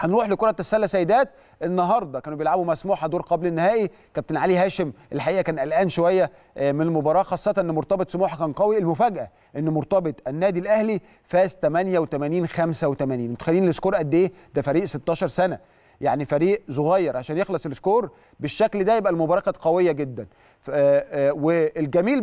هنروح لكرة السلة سيدات النهارده كانوا بيلعبوا مسموحة دور قبل النهائي كابتن علي هاشم الحقيقة كان قلقان شوية آه، من المباراة خاصة ان مرتبط سموحة كان قوي المفاجأة ان مرتبط النادي الاهلي فاز 88 85 متخيلين السكور قد ايه ده فريق 16 سنة يعني فريق صغير عشان يخلص السكور بالشكل ده يبقى المباراة كانت قوية جدا آه، آه، والجميل